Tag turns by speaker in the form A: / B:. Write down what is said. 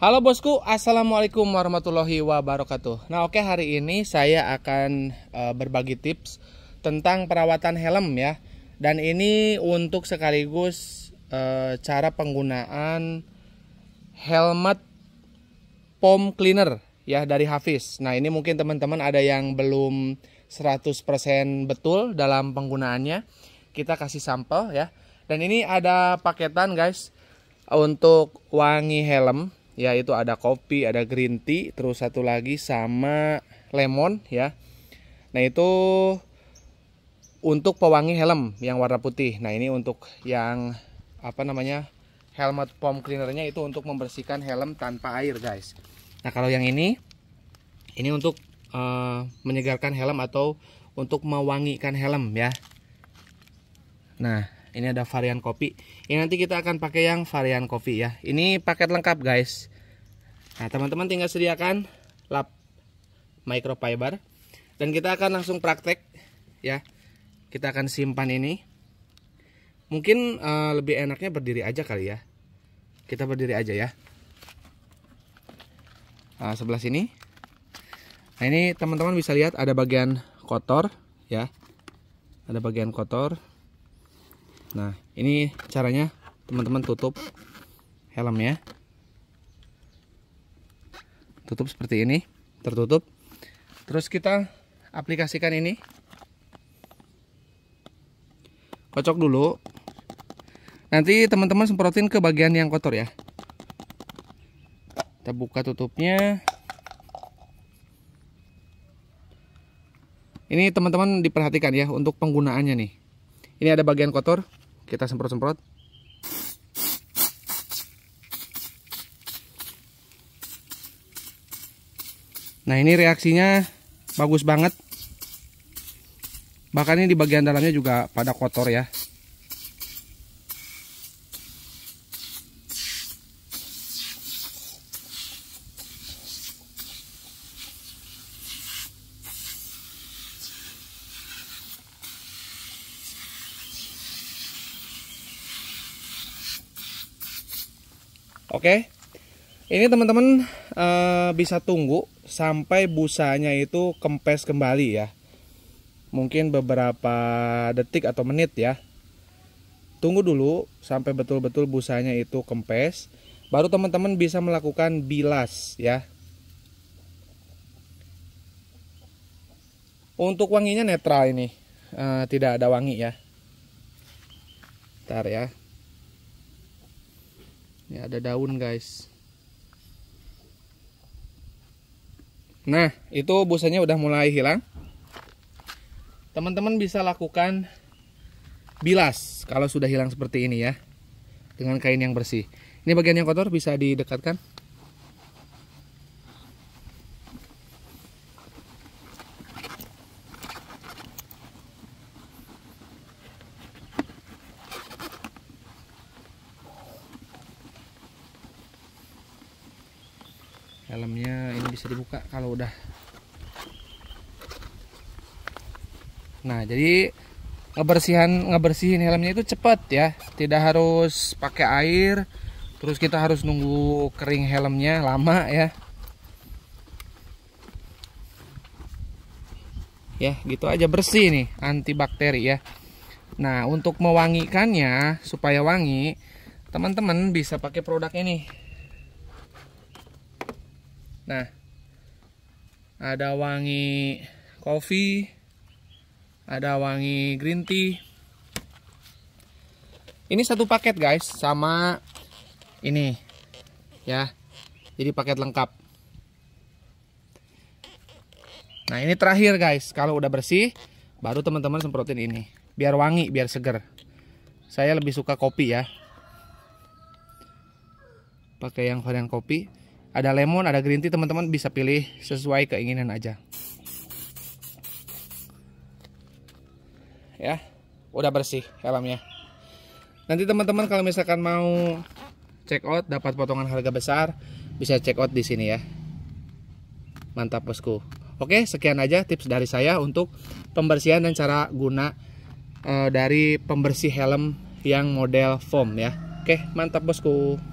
A: Halo bosku, assalamualaikum warahmatullahi wabarakatuh. Nah, oke okay, hari ini saya akan e, berbagi tips tentang perawatan helm ya. Dan ini untuk sekaligus e, cara penggunaan helmet pom cleaner ya dari Hafiz. Nah, ini mungkin teman-teman ada yang belum 100% betul dalam penggunaannya. Kita kasih sampel ya. Dan ini ada paketan guys untuk wangi helm ya itu ada kopi ada green tea terus satu lagi sama lemon ya nah itu untuk pewangi helm yang warna putih nah ini untuk yang apa namanya helmet foam cleanernya itu untuk membersihkan helm tanpa air guys nah kalau yang ini ini untuk uh, menyegarkan helm atau untuk mewangikan helm ya nah ini ada varian kopi. Ini nanti kita akan pakai yang varian kopi ya. Ini paket lengkap guys. Nah teman-teman tinggal sediakan lap microfiber dan kita akan langsung praktek ya. Kita akan simpan ini. Mungkin uh, lebih enaknya berdiri aja kali ya. Kita berdiri aja ya. Nah, sebelah sini. Nah ini teman-teman bisa lihat ada bagian kotor ya. Ada bagian kotor Nah, ini caranya teman-teman tutup helmnya. Tutup seperti ini, tertutup. Terus kita aplikasikan ini. Kocok dulu. Nanti teman-teman semprotin ke bagian yang kotor ya. Kita buka tutupnya. Ini teman-teman diperhatikan ya untuk penggunaannya nih. Ini ada bagian kotor, kita semprot-semprot nah ini reaksinya bagus banget bahkan ini di bagian dalamnya juga pada kotor ya Oke. Ini teman-teman e, bisa tunggu sampai busanya itu kempes kembali ya. Mungkin beberapa detik atau menit ya. Tunggu dulu sampai betul-betul busanya itu kempes. Baru teman-teman bisa melakukan bilas ya. Untuk wanginya netral ini, e, tidak ada wangi ya. Ntar ya ini ya, ada daun guys nah itu busanya udah mulai hilang teman-teman bisa lakukan bilas kalau sudah hilang seperti ini ya dengan kain yang bersih ini bagian yang kotor bisa didekatkan helmnya ini bisa dibuka kalau udah nah jadi ngebersihan ngebersihin helmnya itu cepat ya tidak harus pakai air terus kita harus nunggu kering helmnya lama ya ya gitu aja bersih nih antibakteri ya nah untuk mewangikannya supaya wangi teman-teman bisa pakai produk ini Nah, ada wangi kopi, ada wangi green tea. Ini satu paket guys, sama ini ya. Jadi paket lengkap. Nah ini terakhir guys, kalau udah bersih, baru teman-teman semprotin ini. Biar wangi, biar seger. Saya lebih suka kopi ya. Pakai yang varian kopi ada lemon ada green tea teman-teman bisa pilih sesuai keinginan aja ya udah bersih helmnya nanti teman-teman kalau misalkan mau check out dapat potongan harga besar bisa check out di sini ya mantap bosku oke sekian aja tips dari saya untuk pembersihan dan cara guna e, dari pembersih helm yang model foam ya oke mantap bosku